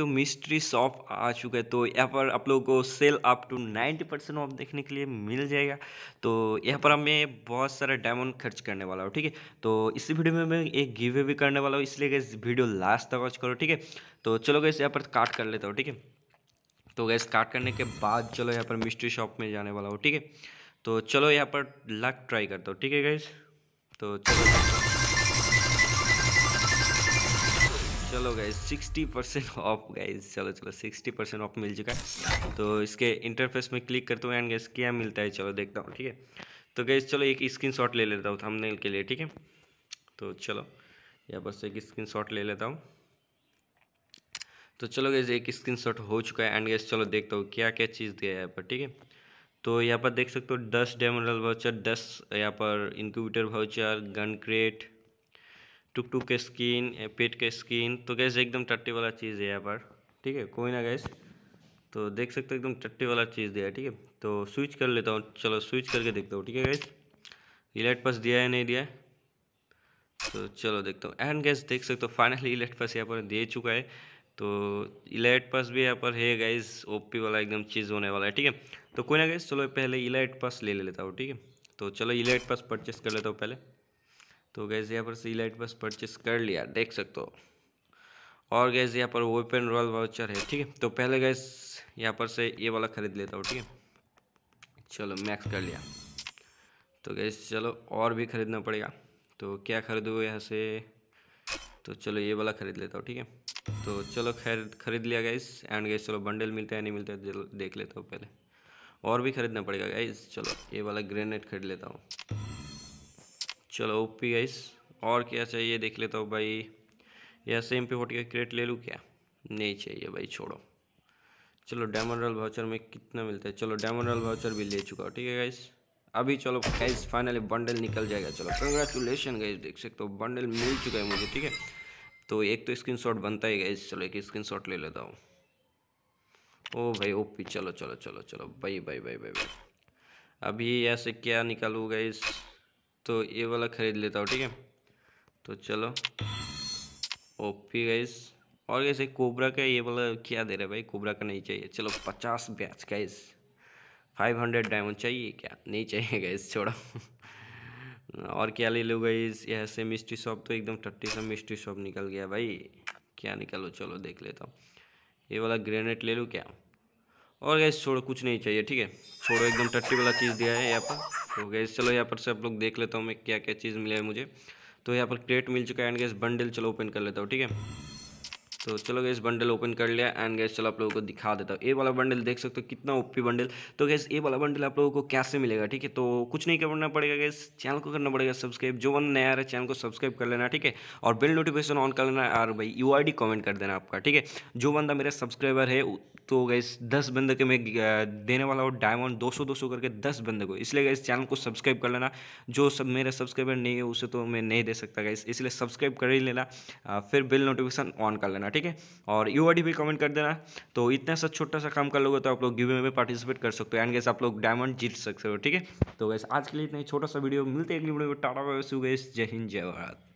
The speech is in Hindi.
तो मिस्ट्री शॉप आ चुका है तो यहाँ पर आप लोगों को sale up to ninety percent off देखने के लिए मिल जाएगा तो यहाँ पर हमें बहुत सारा डायमंड खर्च करने वाला हूँ ठीक है तो इसी वीडियो में मैं एक गिवे भी करने वाला हूँ इसलिए गैस वीडियो लास्ट तक वॉच करो ठीक है तो चलो गैस यहाँ पर काट कर लेता हूँ ठीक है तो गैस काट करने के बाद चलो यहाँ पर मिस्ट्री शॉप में जाने वाला हो ठीक है तो चलो यहाँ पर लक ट्राई करता हूँ ठीक है गैस तो चलो चलो गए सिक्सटी परसेंट ऑफ गए चलो चलो सिक्सटी परसेंट ऑफ मिल चुका है तो इसके इंटरफेस में क्लिक करते हुए एंड गैस क्या मिलता है चलो देखता हूँ ठीक है तो गैस चलो एक स्क्रीन शॉट ले लेता हूँ थंबनेल के लिए ठीक है तो चलो या बस एक स्क्रीन शॉट ले लेता हूँ तो चलो गैस एक स्क्रीन शॉट हो चुका है एंड गैस चलो देखता हूँ क्या क्या चीज़ दिया है यहाँ पर ठीक है तो यहाँ पर देख सकते हो दस डेमरल वाउचर दस यहाँ पर incubator voucher gun crate tuk tuk के स्किन पेट के स्किन तो गैस एकदम टट्टी वाला चीज़ है यहाँ पर ठीक है कोई ना गैस तो देख सकते हो एकदम टट्टी वाला चीज़ दिया है ठीक है तो स्विच कर लेता हूँ चलो स्विच करके देखता हूँ ठीक है गैस इलेक्ट पास दिया है नहीं दिया है तो चलो देखता हूँ एंड गैस देख सकते हो फाइनली इलेक्ट पास यहाँ पर दे चुका है तो इलाइट पास भी यहाँ पर है गाइज ओपी वाला एकदम चीज़ होने वाला है ठीक है तो कोई ना गाइज चलो पहले इलाइट पास ले लेता हूँ ठीक है तो चलो इलाइट पास परचेस कर लेता हूँ पहले तो गैस यहाँ पर सी लाइट बस परचेस कर लिया देख सकते हो और गैस यहाँ पर वेपन रॉयल वाउचर है ठीक है तो पहले गैस यहाँ पर से ये वाला ख़रीद लेता हूँ ठीक है चलो मैक्स कर लिया तो गैस चलो और भी ख़रीदना पड़ेगा तो क्या खरीदूँ यहाँ से तो चलो ये वाला ख़रीद लेता हूँ ठीक है तो चलो खैर खरीद लिया गैस एंड गैस चलो बंडल मिलता है नहीं मिलता है देख लेता हूँ पहले और भी ख़रीदना पड़ेगा गैस चलो ये वाला ग्रेनेड खरीद लेता हूँ चलो ओपी गाइस और क्या चाहिए देख लेता हूँ भाई या सेम पे फोर्टी का क्रेट ले लूँ क्या नहीं चाहिए भाई छोड़ो चलो डायमंडल भाउचर में कितना मिलता है चलो डायमंडल भाउचर भी ले चुका हूँ ठीक है गाइस अभी चलो गाइस फाइनली बंडल निकल जाएगा चलो कंग्रेचुलेशन गाइस देख सकते हो बंडल मिल चुका है मुझे ठीक है तो एक तो शॉट बनता ही गाइस चलो एक शॉट ले लेता हूँ ओ भाई ओपी चलो चलो चलो चलो भाई भाई भाई भाई भाई अभी ऐसे क्या निकालू गाइस तो ये वाला ख़रीद लेता हूँ ठीक है तो चलो ओपी गाइस और कैसे कोबरा का ये वाला क्या दे रहा है भाई कोबरा का नहीं चाहिए चलो पचास ब्याज गाइस फाइव हंड्रेड डायमंड चाहिए क्या नहीं चाहिए गाइस छोड़ो और क्या ले लो गाइस यह से मिस्ट्री शॉप तो एकदम टट्टी सा मिस्ट्री शॉप निकल गया भाई क्या निकलो चलो देख लेता हूँ ये वाला ग्रेनेड ले लूँ क्या और गैस छोड़ो कुछ नहीं चाहिए ठीक है छोड़ो एकदम टट्टी वाला चीज़ दिया है यहाँ पर तो गैस चलो यहाँ पर से आप लोग देख लेता हूँ मैं क्या क्या चीज़ मिला है मुझे तो यहाँ पर क्रेट मिल चुका है एंड गैस बंडल चलो ओपन कर लेता हूँ ठीक है तो चलो गैस बंडल ओपन कर लिया एंड गैस चलो आप लोगों को दिखा देता हूँ ए वाला बंडल देख सकते हो कितना ओपी बंडल तो गैस ए वाला बंडल आप लोगों को कैसे मिलेगा ठीक है तो कुछ नहीं करना पड़ेगा गैस चैनल को करना पड़ेगा सब्सक्राइब जो वन नया है चैनल को सब्सक्राइब कर लेना ठीक है और बिल नोटिफिकेशन ऑन कर लेना और भाई यू आई कमेंट कर देना आपका ठीक है जो बंदा मेरा सब्सक्राइबर है तो गैस दस बंदे के मैं देने वाला हूँ डायमंड दो सौ दो सौ करके दस बंदे को इसलिए गैस चैनल को सब्सक्राइब कर लेना जो सब मेरा सब्सक्राइबर नहीं है उसे तो मैं नहीं दे सकता गैस इसलिए सब्सक्राइब कर ही लेना फिर बिल नोटिफिकेशन ऑन कर लेना देना ठीक है और यू आई भी कमेंट कर देना तो इतना सा छोटा सा काम कर लोगे तो आप लोग गिवे में भी पार्टिसिपेट कर सकते हो एंड गैस आप लोग डायमंड जीत सकते हो ठीक है तो वैसे आज के लिए इतना छोटा सा वीडियो मिलते हैं टाटा जय हिंद जय भारत